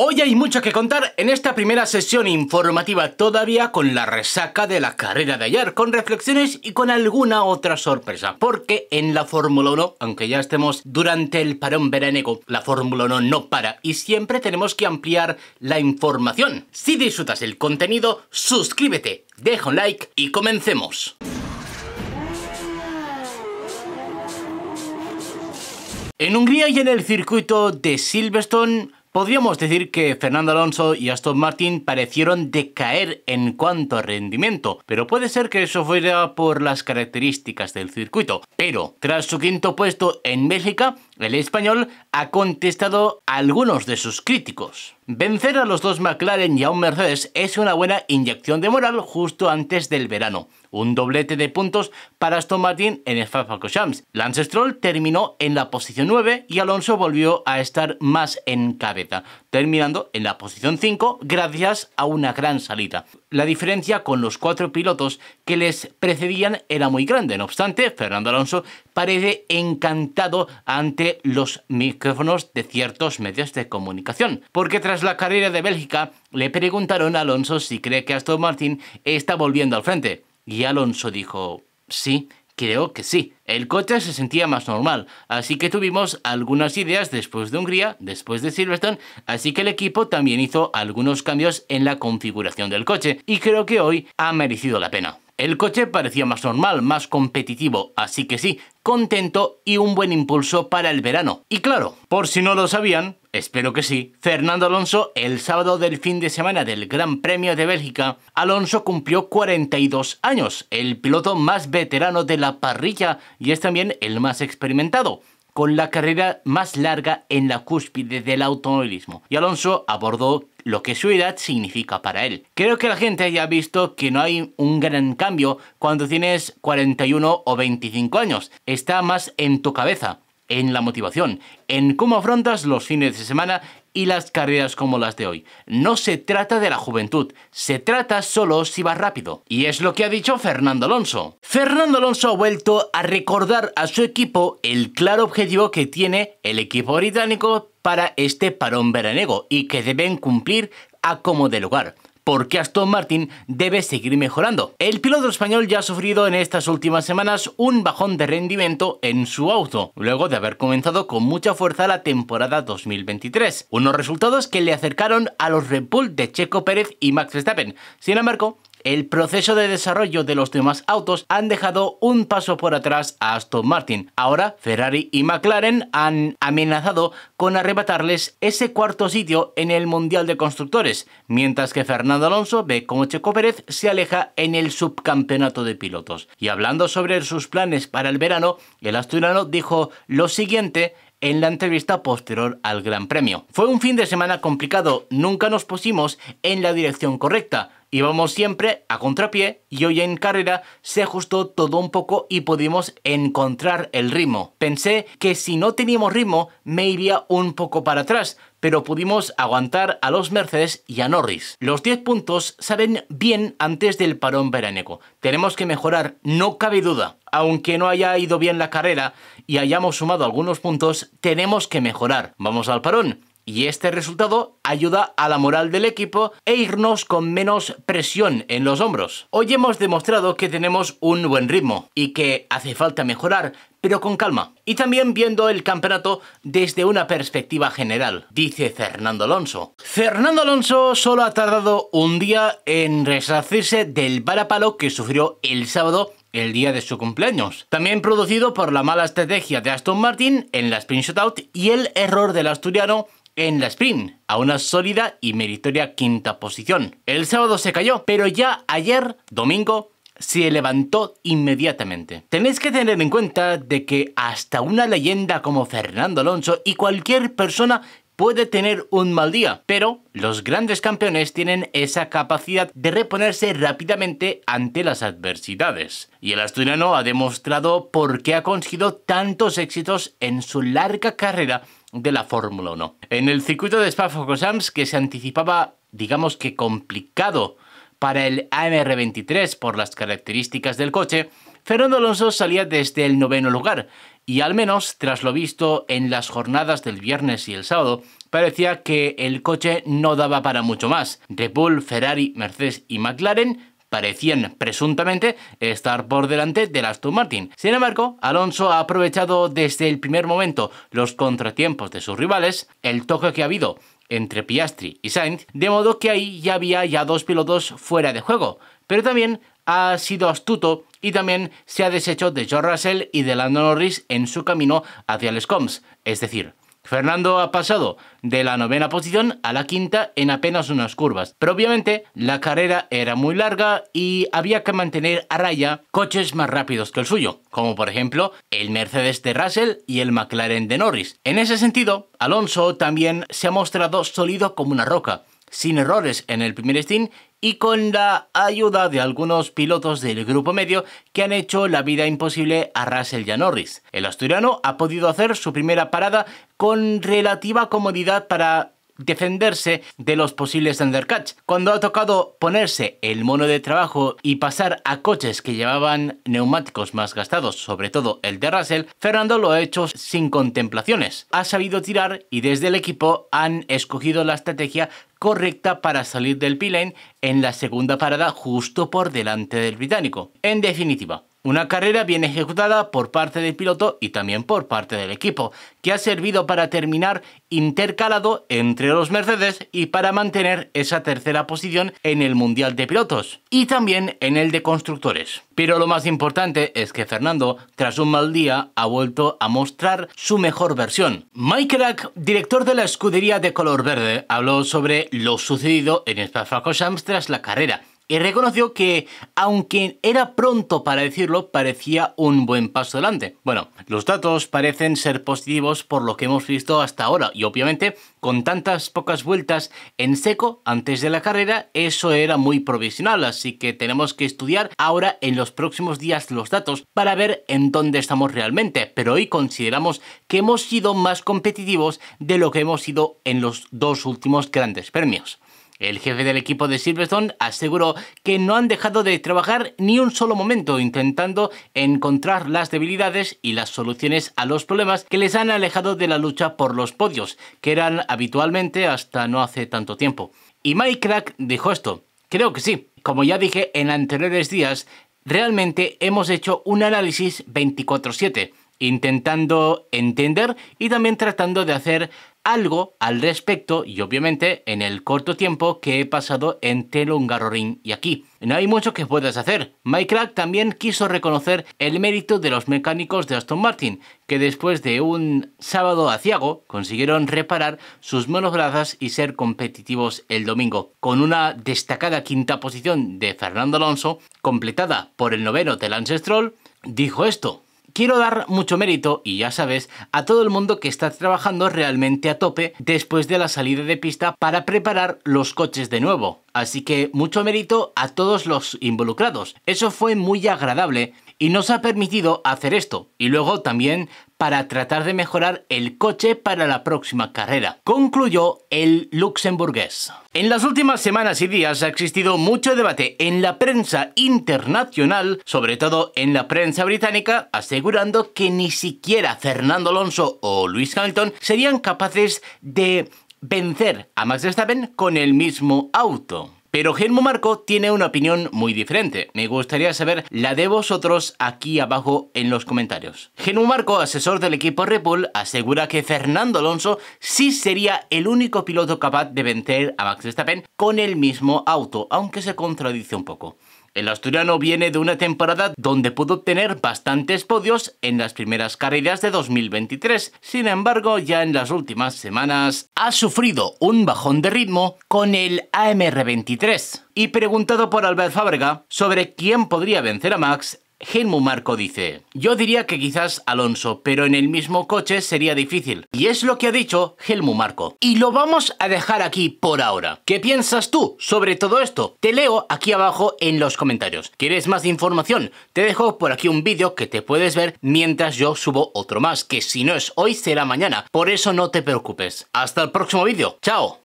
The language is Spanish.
Hoy hay mucho que contar en esta primera sesión informativa todavía con la resaca de la carrera de ayer, con reflexiones y con alguna otra sorpresa, porque en la Fórmula 1, aunque ya estemos durante el parón veraniego, la Fórmula 1 no para y siempre tenemos que ampliar la información. Si disfrutas el contenido, suscríbete, deja un like y comencemos. En Hungría y en el circuito de Silverstone Podríamos decir que Fernando Alonso y Aston Martin parecieron decaer en cuanto a rendimiento, pero puede ser que eso fuera por las características del circuito. Pero, tras su quinto puesto en México, el español ha contestado a algunos de sus críticos. Vencer a los dos McLaren y a un Mercedes es una buena inyección de moral justo antes del verano. Un doblete de puntos para Aston Martin en el Champs. Lance Stroll terminó en la posición 9 y Alonso volvió a estar más en cabeza, terminando en la posición 5 gracias a una gran salida. La diferencia con los cuatro pilotos que les precedían era muy grande. No obstante, Fernando Alonso parece encantado ante los micrófonos de ciertos medios de comunicación, porque tras la carrera de Bélgica le preguntaron a Alonso si cree que Aston Martin está volviendo al frente. Y Alonso dijo, sí, Creo que sí. El coche se sentía más normal, así que tuvimos algunas ideas después de Hungría, después de Silverstone, así que el equipo también hizo algunos cambios en la configuración del coche, y creo que hoy ha merecido la pena. El coche parecía más normal, más competitivo, así que sí, contento y un buen impulso para el verano. Y claro, por si no lo sabían, espero que sí, Fernando Alonso el sábado del fin de semana del Gran Premio de Bélgica, Alonso cumplió 42 años, el piloto más veterano de la parrilla y es también el más experimentado con la carrera más larga en la cúspide del automovilismo, y Alonso abordó lo que su edad significa para él. Creo que la gente ya ha visto que no hay un gran cambio cuando tienes 41 o 25 años. Está más en tu cabeza, en la motivación, en cómo afrontas los fines de semana y las carreras como las de hoy. No se trata de la juventud, se trata solo si va rápido. Y es lo que ha dicho Fernando Alonso. Fernando Alonso ha vuelto a recordar a su equipo el claro objetivo que tiene el equipo británico para este parón veraniego y que deben cumplir a como de lugar. Porque Aston Martin debe seguir mejorando. El piloto español ya ha sufrido en estas últimas semanas un bajón de rendimiento en su auto, luego de haber comenzado con mucha fuerza la temporada 2023. Unos resultados que le acercaron a los Red Bull de Checo Pérez y Max Verstappen. Sin embargo, el proceso de desarrollo de los demás autos han dejado un paso por atrás a Aston Martin. Ahora Ferrari y McLaren han amenazado con arrebatarles ese cuarto sitio en el Mundial de Constructores, mientras que Fernando Alonso ve cómo Checo Pérez se aleja en el subcampeonato de pilotos. Y hablando sobre sus planes para el verano, el asturiano dijo lo siguiente en la entrevista posterior al Gran Premio. Fue un fin de semana complicado, nunca nos pusimos en la dirección correcta Íbamos siempre a contrapié y hoy en carrera se ajustó todo un poco y pudimos encontrar el ritmo. Pensé que si no teníamos ritmo me iría un poco para atrás, pero pudimos aguantar a los Mercedes y a Norris. Los 10 puntos saben bien antes del parón veránico. Tenemos que mejorar, no cabe duda. Aunque no haya ido bien la carrera y hayamos sumado algunos puntos, tenemos que mejorar. Vamos al parón y este resultado ayuda a la moral del equipo e irnos con menos presión en los hombros. Hoy hemos demostrado que tenemos un buen ritmo y que hace falta mejorar, pero con calma. Y también viendo el campeonato desde una perspectiva general, dice Fernando Alonso. Fernando Alonso solo ha tardado un día en resarcirse del varapalo que sufrió el sábado el día de su cumpleaños. También producido por la mala estrategia de Aston Martin en la sprint out y el error del asturiano en la sprint, a una sólida y meritoria quinta posición. El sábado se cayó, pero ya ayer, domingo, se levantó inmediatamente. Tenéis que tener en cuenta de que hasta una leyenda como Fernando Alonso y cualquier persona puede tener un mal día, pero los grandes campeones tienen esa capacidad de reponerse rápidamente ante las adversidades. Y el asturiano ha demostrado por qué ha conseguido tantos éxitos en su larga carrera de la Fórmula 1. En el circuito de Spa-Francorchamps, que se anticipaba, digamos que complicado para el AMR23 por las características del coche, Fernando Alonso salía desde el noveno lugar, y al menos tras lo visto en las jornadas del viernes y el sábado, parecía que el coche no daba para mucho más. Red Bull, Ferrari, Mercedes y McLaren parecían presuntamente estar por delante del Aston Martin. Sin embargo, Alonso ha aprovechado desde el primer momento los contratiempos de sus rivales, el toque que ha habido entre Piastri y Sainz, de modo que ahí ya había ya dos pilotos fuera de juego, pero también ha sido astuto y también se ha deshecho de George Russell y de Lando Norris en su camino hacia el Scoms, es decir, Fernando ha pasado de la novena posición a la quinta en apenas unas curvas, pero obviamente la carrera era muy larga y había que mantener a raya coches más rápidos que el suyo, como por ejemplo el Mercedes de Russell y el McLaren de Norris. En ese sentido, Alonso también se ha mostrado sólido como una roca, sin errores en el primer stint y con la ayuda de algunos pilotos del grupo medio que han hecho la vida imposible a Russell y Norris. El asturiano ha podido hacer su primera parada con relativa comodidad para defenderse de los posibles undercatch Cuando ha tocado ponerse el mono de trabajo y pasar a coches que llevaban neumáticos más gastados, sobre todo el de Russell, Fernando lo ha hecho sin contemplaciones. Ha sabido tirar y desde el equipo han escogido la estrategia correcta para salir del Pilén en la segunda parada justo por delante del británico. En definitiva, una carrera bien ejecutada por parte del piloto y también por parte del equipo, que ha servido para terminar intercalado entre los Mercedes y para mantener esa tercera posición en el Mundial de Pilotos y también en el de Constructores. Pero lo más importante es que Fernando, tras un mal día, ha vuelto a mostrar su mejor versión. Mike Rack, director de la escudería de color verde, habló sobre lo sucedido en Spa-Francorchamps tras la carrera y reconoció que, aunque era pronto para decirlo, parecía un buen paso adelante. Bueno, los datos parecen ser positivos por lo que hemos visto hasta ahora y obviamente con tantas pocas vueltas en seco antes de la carrera eso era muy provisional, así que tenemos que estudiar ahora en los próximos días los datos para ver en dónde estamos realmente, pero hoy consideramos que hemos sido más competitivos de lo que hemos sido en los dos últimos grandes premios. El jefe del equipo de Silverstone aseguró que no han dejado de trabajar ni un solo momento intentando encontrar las debilidades y las soluciones a los problemas que les han alejado de la lucha por los podios, que eran habitualmente hasta no hace tanto tiempo. Y Mike Crack dijo esto, creo que sí. Como ya dije en anteriores días, realmente hemos hecho un análisis 24/7 intentando entender y también tratando de hacer algo al respecto y obviamente en el corto tiempo que he pasado en Telungarorin y aquí. No hay mucho que puedas hacer. Mike Crack también quiso reconocer el mérito de los mecánicos de Aston Martin, que después de un sábado aciago consiguieron reparar sus monograzas y ser competitivos el domingo, con una destacada quinta posición de Fernando Alonso, completada por el noveno de Lance Stroll, dijo esto quiero dar mucho mérito, y ya sabes, a todo el mundo que está trabajando realmente a tope después de la salida de pista para preparar los coches de nuevo. Así que mucho mérito a todos los involucrados. Eso fue muy agradable y nos ha permitido hacer esto. Y luego también para tratar de mejorar el coche para la próxima carrera, concluyó el luxemburgués. En las últimas semanas y días ha existido mucho debate en la prensa internacional, sobre todo en la prensa británica, asegurando que ni siquiera Fernando Alonso o Lewis Hamilton serían capaces de vencer a Max Verstappen con el mismo auto. Pero Germo Marco tiene una opinión muy diferente. Me gustaría saber la de vosotros aquí abajo en los comentarios. Germo Marco, asesor del equipo Red asegura que Fernando Alonso sí sería el único piloto capaz de vencer a Max Verstappen con el mismo auto, aunque se contradice un poco. El asturiano viene de una temporada donde pudo obtener bastantes podios en las primeras carreras de 2023, sin embargo ya en las últimas semanas ha sufrido un bajón de ritmo con el AMR23. Y preguntado por Albert Fábrega sobre quién podría vencer a Max, Helmut Marco dice, yo diría que quizás Alonso, pero en el mismo coche sería difícil. Y es lo que ha dicho Helmut Marco. Y lo vamos a dejar aquí por ahora. ¿Qué piensas tú sobre todo esto? Te leo aquí abajo en los comentarios. ¿Quieres más información? Te dejo por aquí un vídeo que te puedes ver mientras yo subo otro más, que si no es hoy será mañana. Por eso no te preocupes. Hasta el próximo vídeo. ¡Chao!